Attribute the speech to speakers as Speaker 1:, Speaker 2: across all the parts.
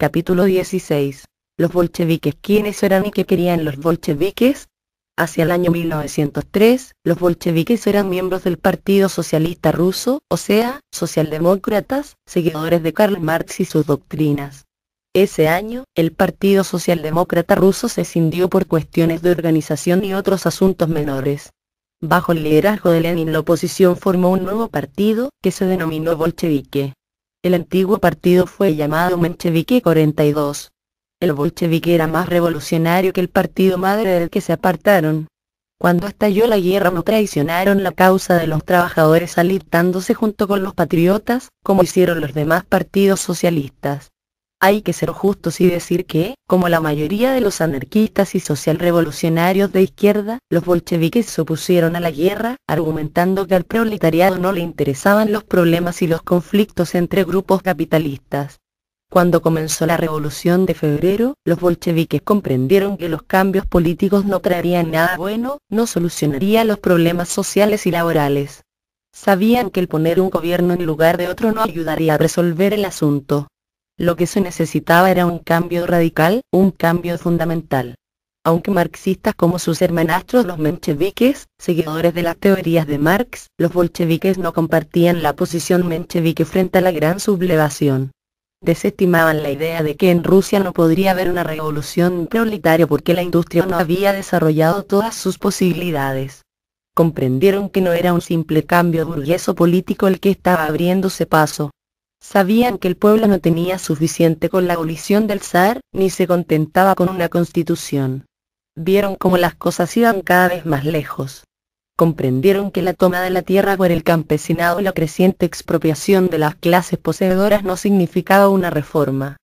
Speaker 1: Capítulo 16. Los bolcheviques. ¿Quiénes eran y qué querían los bolcheviques? Hacia el año 1903, los bolcheviques eran miembros del Partido Socialista Ruso, o sea, socialdemócratas, seguidores de Karl Marx y sus doctrinas. Ese año, el Partido Socialdemócrata Ruso se cindió por cuestiones de organización y otros asuntos menores. Bajo el liderazgo de Lenin la oposición formó un nuevo partido, que se denominó bolchevique. El antiguo partido fue llamado Menchevique 42. El bolchevique era más revolucionario que el partido madre del que se apartaron. Cuando estalló la guerra no traicionaron la causa de los trabajadores alistándose junto con los patriotas, como hicieron los demás partidos socialistas. Hay que ser justos y decir que, como la mayoría de los anarquistas y socialrevolucionarios de izquierda, los bolcheviques se opusieron a la guerra, argumentando que al proletariado no le interesaban los problemas y los conflictos entre grupos capitalistas. Cuando comenzó la revolución de febrero, los bolcheviques comprendieron que los cambios políticos no traerían nada bueno, no solucionaría los problemas sociales y laborales. Sabían que el poner un gobierno en lugar de otro no ayudaría a resolver el asunto. Lo que se necesitaba era un cambio radical, un cambio fundamental. Aunque marxistas como sus hermanastros los mencheviques, seguidores de las teorías de Marx, los bolcheviques no compartían la posición menchevique frente a la gran sublevación. Desestimaban la idea de que en Rusia no podría haber una revolución proletaria porque la industria no había desarrollado todas sus posibilidades. Comprendieron que no era un simple cambio burgueso político el que estaba abriéndose paso, Sabían que el pueblo no tenía suficiente con la abolición del zar, ni se contentaba con una constitución. Vieron cómo las cosas iban cada vez más lejos. Comprendieron que la toma de la tierra por el campesinado y la creciente expropiación de las clases poseedoras no significaba una reforma.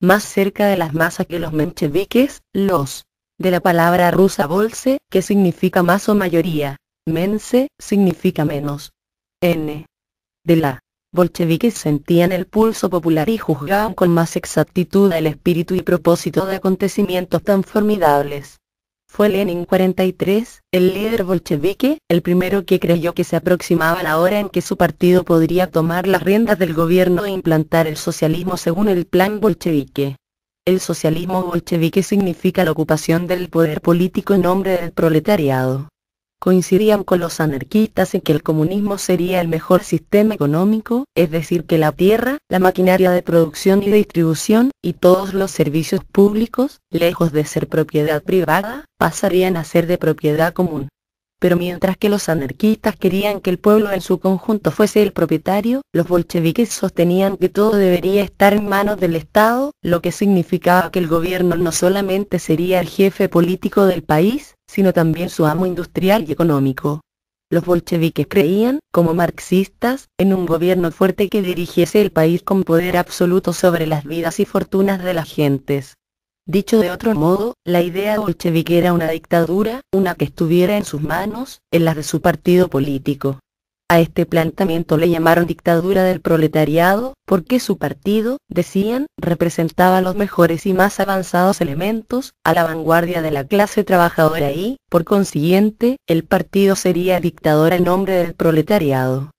Speaker 1: Más cerca de las masas que los mencheviques, los, de la palabra rusa bolse, que significa más o mayoría, mense, significa menos, n, de la bolcheviques sentían el pulso popular y juzgaban con más exactitud el espíritu y propósito de acontecimientos tan formidables. Fue Lenin 43, el líder bolchevique, el primero que creyó que se aproximaba la hora en que su partido podría tomar las riendas del gobierno e implantar el socialismo según el plan bolchevique. El socialismo bolchevique significa la ocupación del poder político en nombre del proletariado coincidían con los anarquistas en que el comunismo sería el mejor sistema económico, es decir, que la tierra, la maquinaria de producción y distribución, y todos los servicios públicos, lejos de ser propiedad privada, pasarían a ser de propiedad común pero mientras que los anarquistas querían que el pueblo en su conjunto fuese el propietario, los bolcheviques sostenían que todo debería estar en manos del Estado, lo que significaba que el gobierno no solamente sería el jefe político del país, sino también su amo industrial y económico. Los bolcheviques creían, como marxistas, en un gobierno fuerte que dirigiese el país con poder absoluto sobre las vidas y fortunas de las gentes. Dicho de otro modo, la idea bolchevique era una dictadura, una que estuviera en sus manos, en las de su partido político. A este planteamiento le llamaron dictadura del proletariado, porque su partido, decían, representaba los mejores y más avanzados elementos, a la vanguardia de la clase trabajadora y, por consiguiente, el partido sería dictador en nombre del proletariado.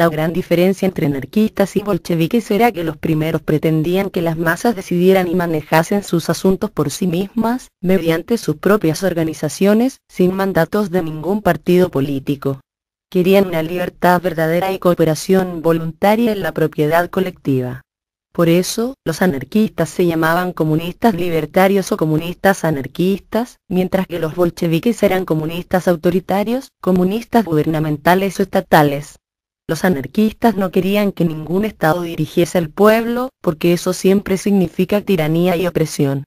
Speaker 1: La gran diferencia entre anarquistas y bolcheviques era que los primeros pretendían que las masas decidieran y manejasen sus asuntos por sí mismas, mediante sus propias organizaciones, sin mandatos de ningún partido político. Querían una libertad verdadera y cooperación voluntaria en la propiedad colectiva. Por eso, los anarquistas se llamaban comunistas libertarios o comunistas anarquistas, mientras que los bolcheviques eran comunistas autoritarios, comunistas gubernamentales o estatales. Los anarquistas no querían que ningún Estado dirigiese al pueblo, porque eso siempre significa tiranía y opresión.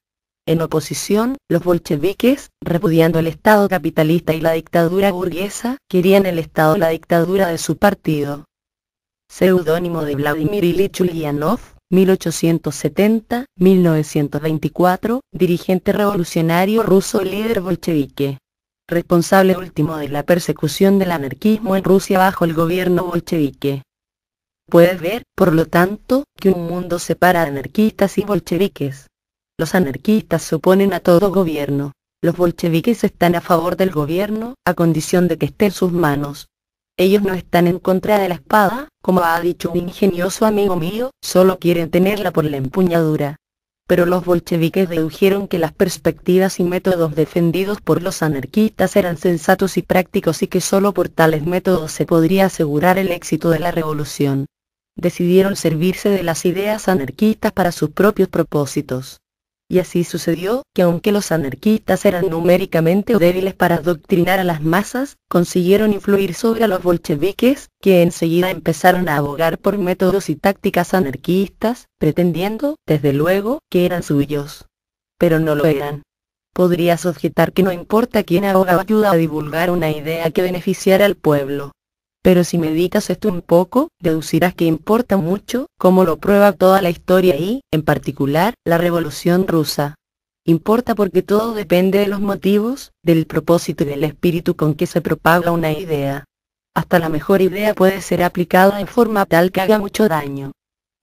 Speaker 1: En oposición, los bolcheviques, repudiando el Estado capitalista y la dictadura burguesa, querían el Estado la dictadura de su partido. Seudónimo de Vladimir Ilich 1870-1924, dirigente revolucionario ruso líder bolchevique responsable último de la persecución del anarquismo en Rusia bajo el gobierno bolchevique. Puedes ver, por lo tanto, que un mundo separa anarquistas y bolcheviques. Los anarquistas se oponen a todo gobierno. Los bolcheviques están a favor del gobierno, a condición de que esté en sus manos. Ellos no están en contra de la espada, como ha dicho un ingenioso amigo mío, solo quieren tenerla por la empuñadura pero los bolcheviques dedujeron que las perspectivas y métodos defendidos por los anarquistas eran sensatos y prácticos y que solo por tales métodos se podría asegurar el éxito de la revolución. Decidieron servirse de las ideas anarquistas para sus propios propósitos y así sucedió que aunque los anarquistas eran numéricamente débiles para adoctrinar a las masas, consiguieron influir sobre los bolcheviques, que enseguida empezaron a abogar por métodos y tácticas anarquistas, pretendiendo, desde luego, que eran suyos. Pero no lo eran. Podría sujetar que no importa quién ahoga ayuda a divulgar una idea que beneficiara al pueblo pero si meditas esto un poco, deducirás que importa mucho, como lo prueba toda la historia y, en particular, la Revolución rusa. Importa porque todo depende de los motivos, del propósito y del espíritu con que se propaga una idea. Hasta la mejor idea puede ser aplicada en forma tal que haga mucho daño.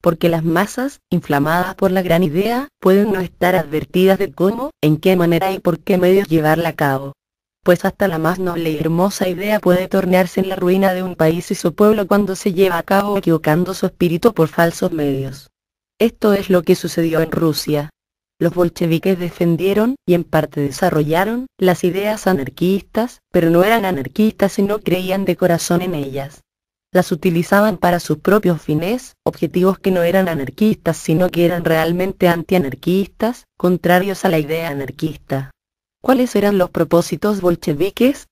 Speaker 1: Porque las masas, inflamadas por la gran idea, pueden no estar advertidas de cómo, en qué manera y por qué medios llevarla a cabo pues hasta la más noble y hermosa idea puede tornarse en la ruina de un país y su pueblo cuando se lleva a cabo equivocando su espíritu por falsos medios. Esto es lo que sucedió en Rusia. Los bolcheviques defendieron, y en parte desarrollaron, las ideas anarquistas, pero no eran anarquistas y no creían de corazón en ellas. Las utilizaban para sus propios fines, objetivos que no eran anarquistas sino que eran realmente antianarquistas, contrarios a la idea anarquista. ¿Cuáles eran los propósitos bolcheviques?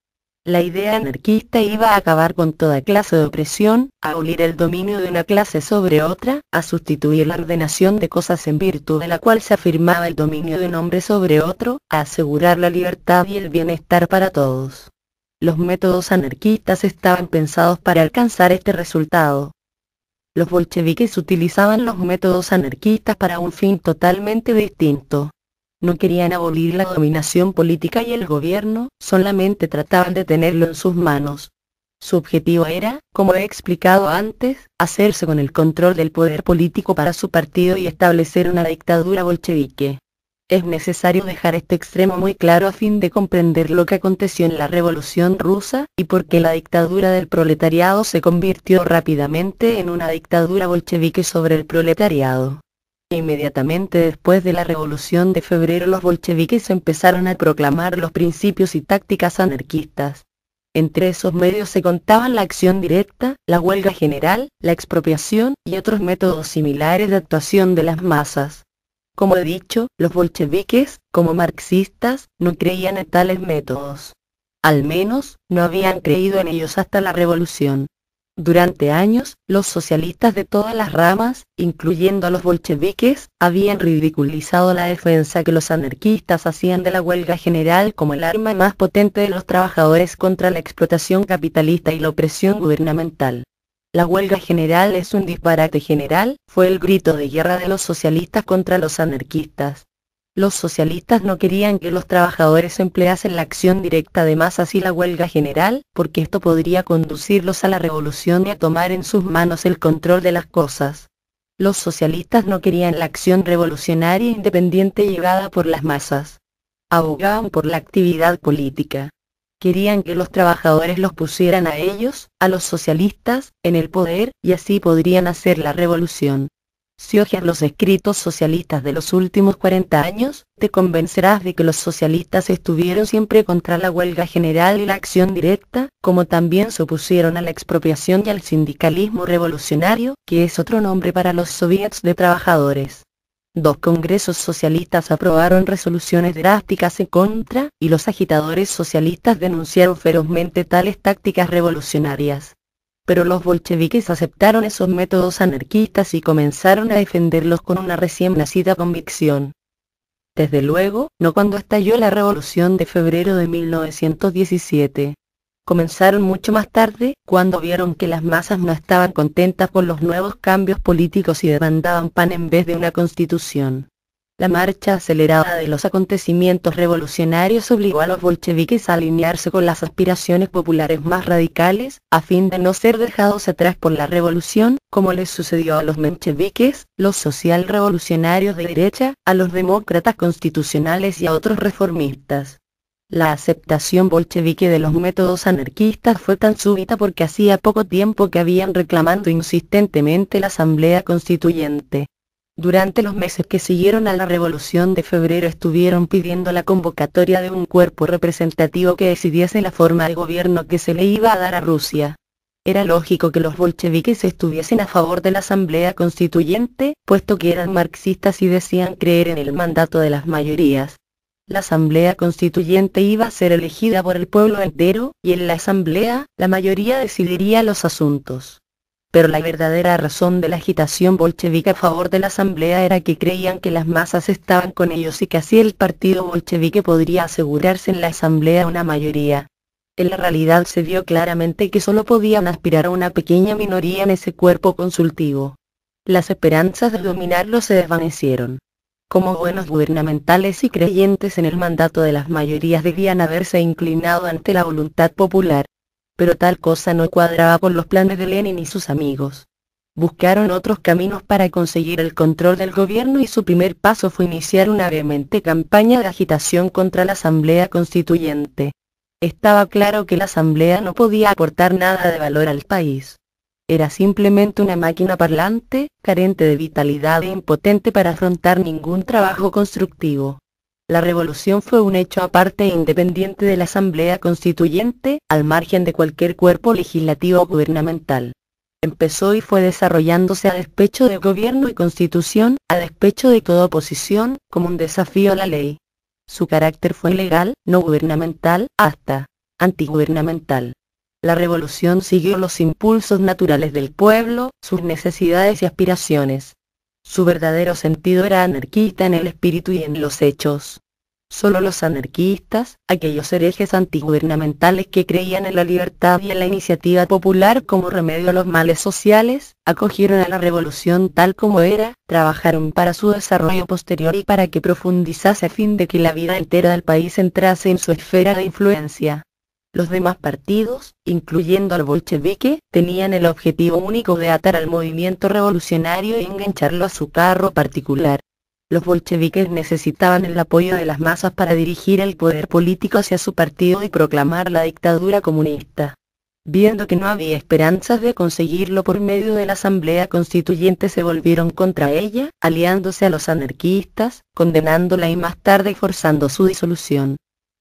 Speaker 1: La idea anarquista iba a acabar con toda clase de opresión, a abolir el dominio de una clase sobre otra, a sustituir la ordenación de cosas en virtud de la cual se afirmaba el dominio de un hombre sobre otro, a asegurar la libertad y el bienestar para todos. Los métodos anarquistas estaban pensados para alcanzar este resultado. Los bolcheviques utilizaban los métodos anarquistas para un fin totalmente distinto no querían abolir la dominación política y el gobierno, solamente trataban de tenerlo en sus manos. Su objetivo era, como he explicado antes, hacerse con el control del poder político para su partido y establecer una dictadura bolchevique. Es necesario dejar este extremo muy claro a fin de comprender lo que aconteció en la Revolución rusa, y por qué la dictadura del proletariado se convirtió rápidamente en una dictadura bolchevique sobre el proletariado. Inmediatamente después de la Revolución de Febrero los bolcheviques empezaron a proclamar los principios y tácticas anarquistas. Entre esos medios se contaban la acción directa, la huelga general, la expropiación y otros métodos similares de actuación de las masas. Como he dicho, los bolcheviques, como marxistas, no creían en tales métodos. Al menos, no habían creído en ellos hasta la revolución. Durante años, los socialistas de todas las ramas, incluyendo a los bolcheviques, habían ridiculizado la defensa que los anarquistas hacían de la huelga general como el arma más potente de los trabajadores contra la explotación capitalista y la opresión gubernamental. La huelga general es un disparate general, fue el grito de guerra de los socialistas contra los anarquistas. Los socialistas no querían que los trabajadores empleasen la acción directa de masas y la huelga general, porque esto podría conducirlos a la revolución y a tomar en sus manos el control de las cosas. Los socialistas no querían la acción revolucionaria independiente llevada por las masas. Abogaban por la actividad política. Querían que los trabajadores los pusieran a ellos, a los socialistas, en el poder, y así podrían hacer la revolución. Si ojeas los escritos socialistas de los últimos 40 años, te convencerás de que los socialistas estuvieron siempre contra la huelga general y la acción directa, como también se opusieron a la expropiación y al sindicalismo revolucionario, que es otro nombre para los soviets de trabajadores. Dos congresos socialistas aprobaron resoluciones drásticas en contra, y los agitadores socialistas denunciaron ferozmente tales tácticas revolucionarias pero los bolcheviques aceptaron esos métodos anarquistas y comenzaron a defenderlos con una recién nacida convicción. Desde luego, no cuando estalló la Revolución de febrero de 1917. Comenzaron mucho más tarde, cuando vieron que las masas no estaban contentas con los nuevos cambios políticos y demandaban pan en vez de una constitución. La marcha acelerada de los acontecimientos revolucionarios obligó a los bolcheviques a alinearse con las aspiraciones populares más radicales, a fin de no ser dejados atrás por la revolución, como les sucedió a los mencheviques, los social revolucionarios de derecha, a los demócratas constitucionales y a otros reformistas. La aceptación bolchevique de los métodos anarquistas fue tan súbita porque hacía poco tiempo que habían reclamando insistentemente la Asamblea Constituyente. Durante los meses que siguieron a la Revolución de Febrero estuvieron pidiendo la convocatoria de un cuerpo representativo que decidiese la forma de gobierno que se le iba a dar a Rusia. Era lógico que los bolcheviques estuviesen a favor de la Asamblea Constituyente, puesto que eran marxistas y decían creer en el mandato de las mayorías. La Asamblea Constituyente iba a ser elegida por el pueblo entero, y en la Asamblea, la mayoría decidiría los asuntos pero la verdadera razón de la agitación bolchevique a favor de la asamblea era que creían que las masas estaban con ellos y que así el partido bolchevique podría asegurarse en la asamblea una mayoría. En la realidad se vio claramente que solo podían aspirar a una pequeña minoría en ese cuerpo consultivo. Las esperanzas de dominarlo se desvanecieron. Como buenos gubernamentales y creyentes en el mandato de las mayorías debían haberse inclinado ante la voluntad popular pero tal cosa no cuadraba con los planes de Lenin y sus amigos. Buscaron otros caminos para conseguir el control del gobierno y su primer paso fue iniciar una vehemente campaña de agitación contra la Asamblea Constituyente. Estaba claro que la Asamblea no podía aportar nada de valor al país. Era simplemente una máquina parlante, carente de vitalidad e impotente para afrontar ningún trabajo constructivo. La revolución fue un hecho aparte e independiente de la Asamblea Constituyente, al margen de cualquier cuerpo legislativo o gubernamental. Empezó y fue desarrollándose a despecho de gobierno y constitución, a despecho de toda oposición, como un desafío a la ley. Su carácter fue legal, no gubernamental, hasta antigubernamental. La revolución siguió los impulsos naturales del pueblo, sus necesidades y aspiraciones. Su verdadero sentido era anarquista en el espíritu y en los hechos. Solo los anarquistas, aquellos herejes antigubernamentales que creían en la libertad y en la iniciativa popular como remedio a los males sociales, acogieron a la revolución tal como era, trabajaron para su desarrollo posterior y para que profundizase a fin de que la vida entera del país entrase en su esfera de influencia. Los demás partidos, incluyendo al bolchevique, tenían el objetivo único de atar al movimiento revolucionario y engancharlo a su carro particular. Los bolcheviques necesitaban el apoyo de las masas para dirigir el poder político hacia su partido y proclamar la dictadura comunista. Viendo que no había esperanzas de conseguirlo por medio de la Asamblea Constituyente se volvieron contra ella, aliándose a los anarquistas, condenándola y más tarde forzando su disolución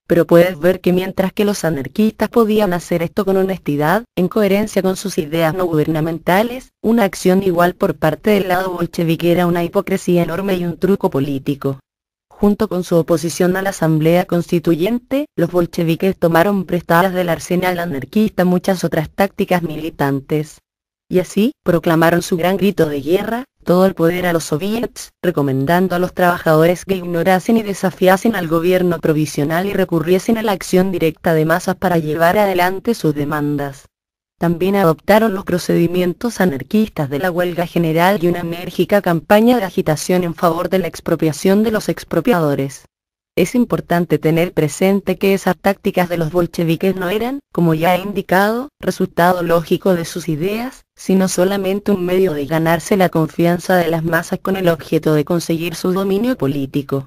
Speaker 1: pero puedes ver que mientras que los anarquistas podían hacer esto con honestidad, en coherencia con sus ideas no gubernamentales, una acción igual por parte del lado bolchevique era una hipocresía enorme y un truco político. Junto con su oposición a la Asamblea Constituyente, los bolcheviques tomaron prestadas del arsenal anarquista muchas otras tácticas militantes. Y así, proclamaron su gran grito de guerra, todo el poder a los soviets, recomendando a los trabajadores que ignorasen y desafiasen al gobierno provisional y recurriesen a la acción directa de masas para llevar adelante sus demandas. También adoptaron los procedimientos anarquistas de la huelga general y una enérgica campaña de agitación en favor de la expropiación de los expropiadores. Es importante tener presente que esas tácticas de los bolcheviques no eran, como ya he indicado, resultado lógico de sus ideas, sino solamente un medio de ganarse la confianza de las masas con el objeto de conseguir su dominio político.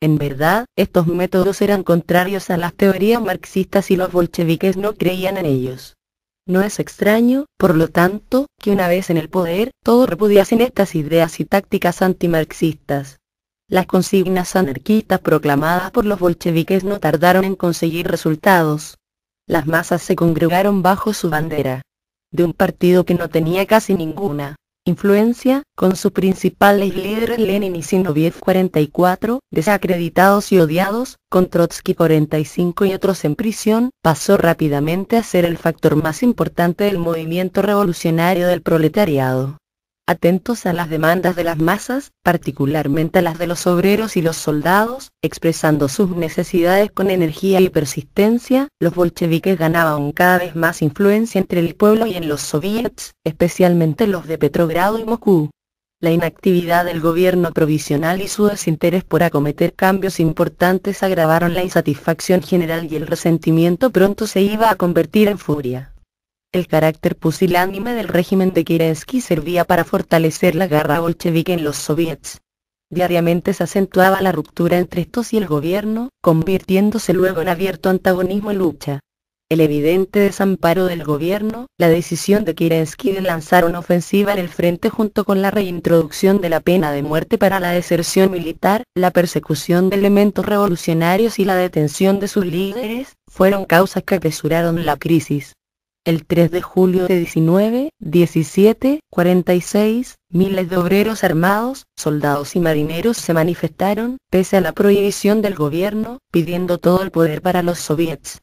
Speaker 1: En verdad, estos métodos eran contrarios a las teorías marxistas y los bolcheviques no creían en ellos. No es extraño, por lo tanto, que una vez en el poder, todos repudiasen estas ideas y tácticas antimarxistas. Las consignas anarquistas proclamadas por los bolcheviques no tardaron en conseguir resultados. Las masas se congregaron bajo su bandera. De un partido que no tenía casi ninguna influencia, con sus principales líderes Lenin y Sinoviev 44, desacreditados y odiados, con Trotsky 45 y otros en prisión, pasó rápidamente a ser el factor más importante del movimiento revolucionario del proletariado atentos a las demandas de las masas, particularmente a las de los obreros y los soldados, expresando sus necesidades con energía y persistencia, los bolcheviques ganaban cada vez más influencia entre el pueblo y en los soviets, especialmente los de Petrogrado y Moscú. La inactividad del gobierno provisional y su desinterés por acometer cambios importantes agravaron la insatisfacción general y el resentimiento pronto se iba a convertir en furia. El carácter pusilánime del régimen de Kerensky servía para fortalecer la garra bolchevique en los soviets. Diariamente se acentuaba la ruptura entre estos y el gobierno, convirtiéndose luego en abierto antagonismo y lucha el evidente desamparo del gobierno, la decisión de Kerensky de lanzar una ofensiva en el frente junto con la reintroducción de la pena de muerte para la deserción militar, la persecución de elementos revolucionarios y la detención de sus líderes, fueron causas que apresuraron la crisis. El 3 de julio de 19, 17, 46, miles de obreros armados, soldados y marineros se manifestaron, pese a la prohibición del gobierno, pidiendo todo el poder para los soviets.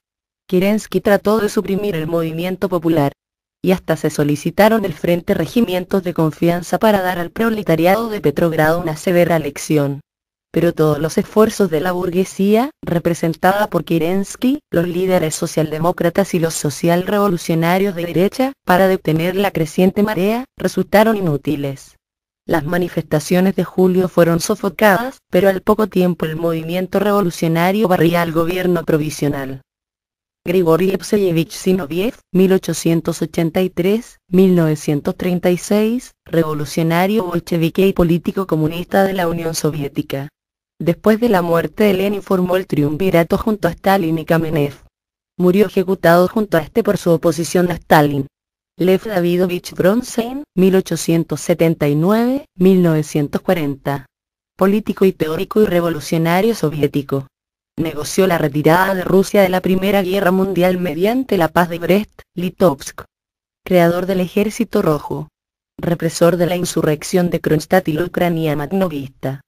Speaker 1: Kerensky trató de suprimir el movimiento popular. Y hasta se solicitaron el frente regimientos de confianza para dar al proletariado de Petrogrado una severa lección pero todos los esfuerzos de la burguesía, representada por Kerensky, los líderes socialdemócratas y los socialrevolucionarios de derecha, para detener la creciente marea, resultaron inútiles. Las manifestaciones de julio fueron sofocadas, pero al poco tiempo el movimiento revolucionario barría al gobierno provisional. Grigory Epseyevich Sinoviev, 1883-1936, revolucionario bolchevique y político comunista de la Unión Soviética. Después de la muerte de Lenin formó el triunvirato junto a Stalin y Kamenev. Murió ejecutado junto a este por su oposición a Stalin. Lev Davidovich Bronstein, 1879-1940. Político y teórico y revolucionario soviético. Negoció la retirada de Rusia de la Primera Guerra Mundial mediante la paz de Brest-Litovsk. Creador del Ejército Rojo. Represor de la insurrección de Kronstadt y la Ucrania magnovista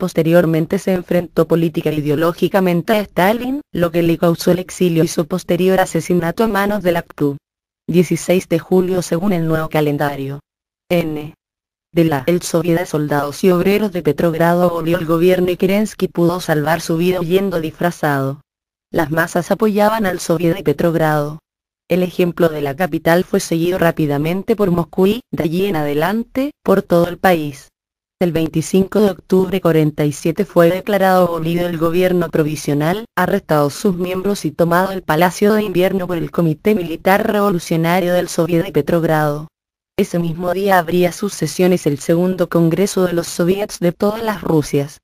Speaker 1: posteriormente se enfrentó política e ideológicamente a Stalin, lo que le causó el exilio y su posterior asesinato a manos del ACTU. 16 de julio según el nuevo calendario. N. De la El Soviet de soldados y obreros de Petrogrado volvió el gobierno y Kerensky pudo salvar su vida huyendo disfrazado. Las masas apoyaban al Soviet de Petrogrado. El ejemplo de la capital fue seguido rápidamente por Moscú y, de allí en adelante, por todo el país el 25 de octubre 47 fue declarado abolido el gobierno provisional, arrestado sus miembros y tomado el Palacio de Invierno por el Comité Militar Revolucionario del Soviet de Petrogrado. Ese mismo día habría sus sesiones el segundo Congreso de los Soviets de todas las Rusias.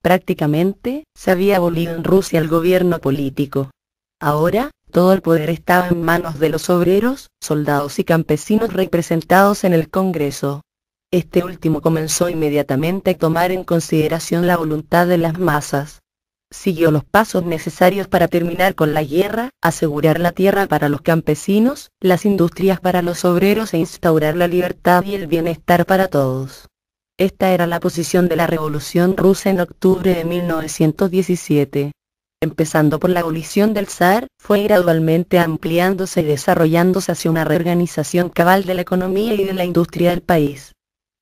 Speaker 1: Prácticamente, se había abolido en Rusia el gobierno político. Ahora, todo el poder estaba en manos de los obreros, soldados y campesinos representados en el Congreso. Este último comenzó inmediatamente a tomar en consideración la voluntad de las masas. Siguió los pasos necesarios para terminar con la guerra, asegurar la tierra para los campesinos, las industrias para los obreros e instaurar la libertad y el bienestar para todos. Esta era la posición de la Revolución Rusa en octubre de 1917. Empezando por la abolición del zar, fue gradualmente ampliándose y desarrollándose hacia una reorganización cabal de la economía y de la industria del país.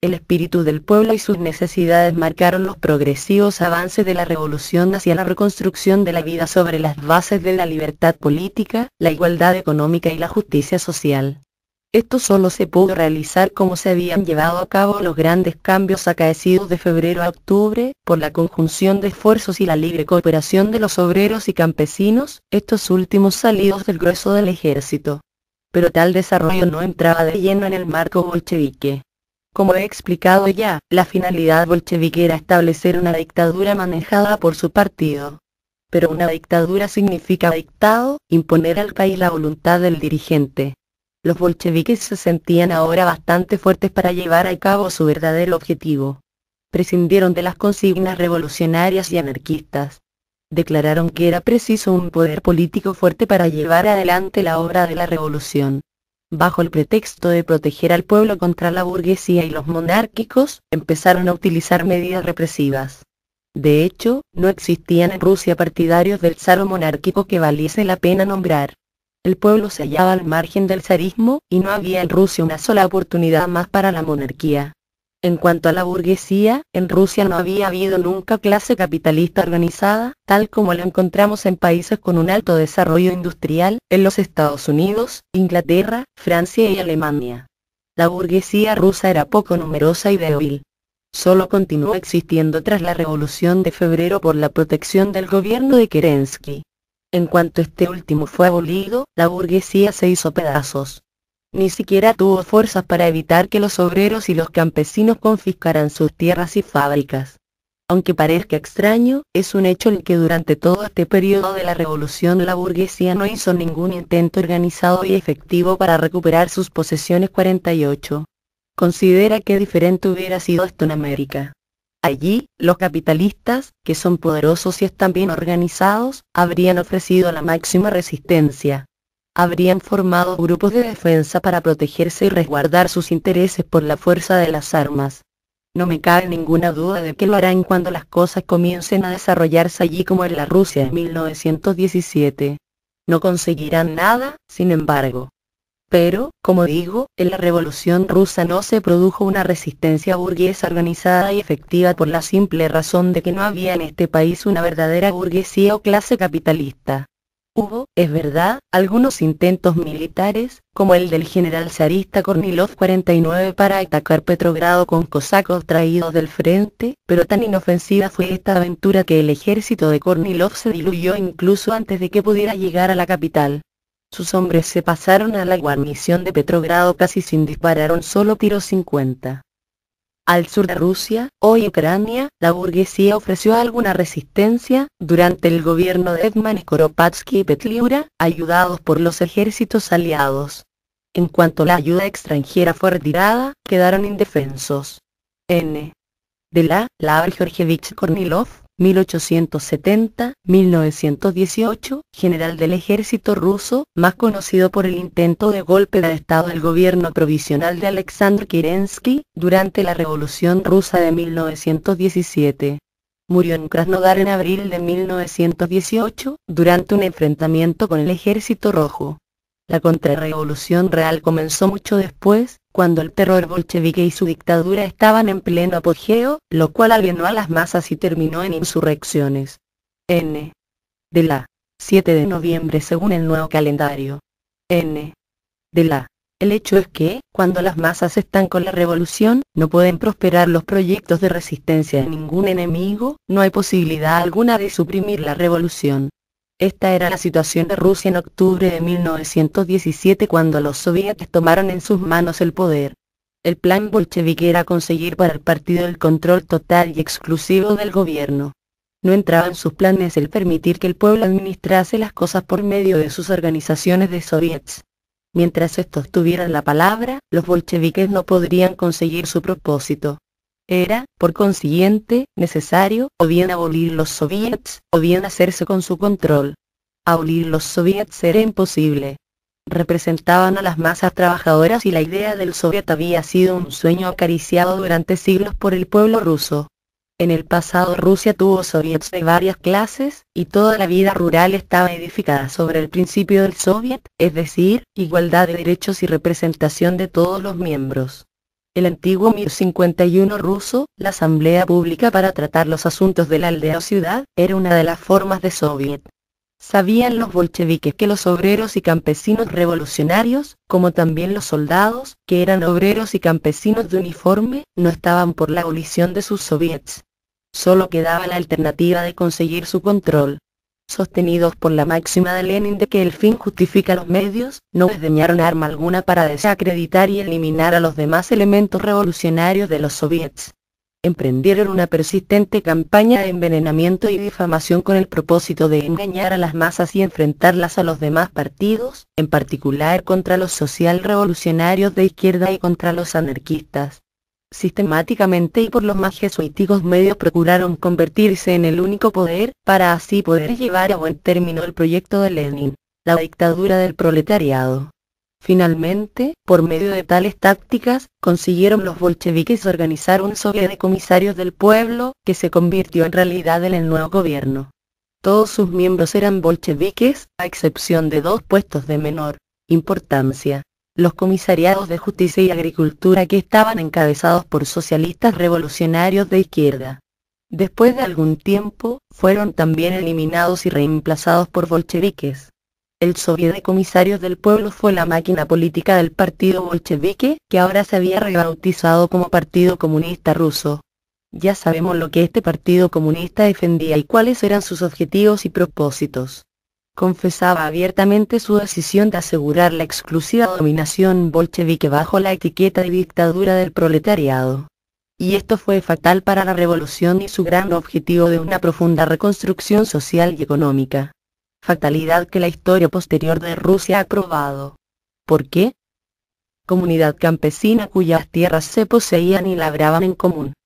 Speaker 1: El espíritu del pueblo y sus necesidades marcaron los progresivos avances de la revolución hacia la reconstrucción de la vida sobre las bases de la libertad política, la igualdad económica y la justicia social. Esto solo se pudo realizar como se habían llevado a cabo los grandes cambios acaecidos de febrero a octubre, por la conjunción de esfuerzos y la libre cooperación de los obreros y campesinos, estos últimos salidos del grueso del ejército. Pero tal desarrollo no entraba de lleno en el marco bolchevique. Como he explicado ya, la finalidad bolchevique era establecer una dictadura manejada por su partido. Pero una dictadura significa dictado, imponer al país la voluntad del dirigente. Los bolcheviques se sentían ahora bastante fuertes para llevar a cabo su verdadero objetivo. Prescindieron de las consignas revolucionarias y anarquistas. Declararon que era preciso un poder político fuerte para llevar adelante la obra de la revolución bajo el pretexto de proteger al pueblo contra la burguesía y los monárquicos, empezaron a utilizar medidas represivas. De hecho, no existían en Rusia partidarios del zar monárquico que valiese la pena nombrar. El pueblo se hallaba al margen del zarismo, y no había en Rusia una sola oportunidad más para la monarquía. En cuanto a la burguesía, en Rusia no había habido nunca clase capitalista organizada, tal como la encontramos en países con un alto desarrollo industrial, en los Estados Unidos, Inglaterra, Francia y Alemania. La burguesía rusa era poco numerosa y débil. Solo continuó existiendo tras la Revolución de Febrero por la protección del gobierno de Kerensky. En cuanto este último fue abolido, la burguesía se hizo pedazos ni siquiera tuvo fuerzas para evitar que los obreros y los campesinos confiscaran sus tierras y fábricas. Aunque parezca extraño, es un hecho el que durante todo este periodo de la revolución la burguesía no hizo ningún intento organizado y efectivo para recuperar sus posesiones 48. Considera que diferente hubiera sido esto en América. Allí, los capitalistas, que son poderosos y están bien organizados, habrían ofrecido la máxima resistencia, habrían formado grupos de defensa para protegerse y resguardar sus intereses por la fuerza de las armas. No me cabe ninguna duda de que lo harán cuando las cosas comiencen a desarrollarse allí como en la Rusia en 1917. No conseguirán nada, sin embargo. Pero, como digo, en la Revolución rusa no se produjo una resistencia burguesa organizada y efectiva por la simple razón de que no había en este país una verdadera burguesía o clase capitalista. Hubo, es verdad, algunos intentos militares, como el del general zarista Kornilov 49 para atacar Petrogrado con cosacos traídos del frente, pero tan inofensiva fue esta aventura que el ejército de Kornilov se diluyó incluso antes de que pudiera llegar a la capital. Sus hombres se pasaron a la guarnición de Petrogrado casi sin disparar un solo tiro 50. Al sur de Rusia, hoy Ucrania, la burguesía ofreció alguna resistencia, durante el gobierno de Edman Skoropadsky y Petliura, ayudados por los ejércitos aliados. En cuanto la ayuda extranjera fue retirada, quedaron indefensos. N. De la, la Kornilov, 1870-1918, general del ejército ruso, más conocido por el intento de golpe de Estado del gobierno provisional de Alexander Kerensky, durante la Revolución Rusa de 1917. Murió en Krasnodar en abril de 1918, durante un enfrentamiento con el ejército rojo. La contrarrevolución real comenzó mucho después, cuando el terror bolchevique y su dictadura estaban en pleno apogeo, lo cual alienó a las masas y terminó en insurrecciones. N. De la 7 de noviembre según el nuevo calendario. N. De la. El hecho es que, cuando las masas están con la revolución, no pueden prosperar los proyectos de resistencia de ningún enemigo, no hay posibilidad alguna de suprimir la revolución. Esta era la situación de Rusia en octubre de 1917 cuando los soviets tomaron en sus manos el poder. El plan bolchevique era conseguir para el partido el control total y exclusivo del gobierno. No entraba en sus planes el permitir que el pueblo administrase las cosas por medio de sus organizaciones de soviets. Mientras estos tuvieran la palabra, los bolcheviques no podrían conseguir su propósito. Era, por consiguiente, necesario o bien abolir los soviets, o bien hacerse con su control. Abolir los soviets era imposible. Representaban a las masas trabajadoras y la idea del soviet había sido un sueño acariciado durante siglos por el pueblo ruso. En el pasado Rusia tuvo soviets de varias clases, y toda la vida rural estaba edificada sobre el principio del soviet, es decir, igualdad de derechos y representación de todos los miembros el antiguo Mir 51 ruso, la asamblea pública para tratar los asuntos de la aldea o ciudad, era una de las formas de soviet. Sabían los bolcheviques que los obreros y campesinos revolucionarios, como también los soldados, que eran obreros y campesinos de uniforme, no estaban por la abolición de sus soviets. Solo quedaba la alternativa de conseguir su control sostenidos por la máxima de Lenin de que el fin justifica los medios, no desdeñaron arma alguna para desacreditar y eliminar a los demás elementos revolucionarios de los soviets. Emprendieron una persistente campaña de envenenamiento y difamación con el propósito de engañar a las masas y enfrentarlas a los demás partidos, en particular contra los social revolucionarios de izquierda y contra los anarquistas sistemáticamente y por los más jesuíticos medios procuraron convertirse en el único poder, para así poder llevar a buen término el proyecto de Lenin, la dictadura del proletariado. Finalmente, por medio de tales tácticas, consiguieron los bolcheviques organizar un Soviet de comisarios del pueblo, que se convirtió en realidad en el nuevo gobierno. Todos sus miembros eran bolcheviques, a excepción de dos puestos de menor importancia los comisariados de justicia y agricultura que estaban encabezados por socialistas revolucionarios de izquierda. Después de algún tiempo, fueron también eliminados y reemplazados por bolcheviques. El Soviet de Comisarios del Pueblo fue la máquina política del Partido Bolchevique, que ahora se había rebautizado como Partido Comunista Ruso. Ya sabemos lo que este Partido Comunista defendía y cuáles eran sus objetivos y propósitos confesaba abiertamente su decisión de asegurar la exclusiva dominación bolchevique bajo la etiqueta de dictadura del proletariado. Y esto fue fatal para la revolución y su gran objetivo de una profunda reconstrucción social y económica. Fatalidad que la historia posterior de Rusia ha probado. ¿Por qué? Comunidad campesina cuyas tierras se poseían y labraban en común.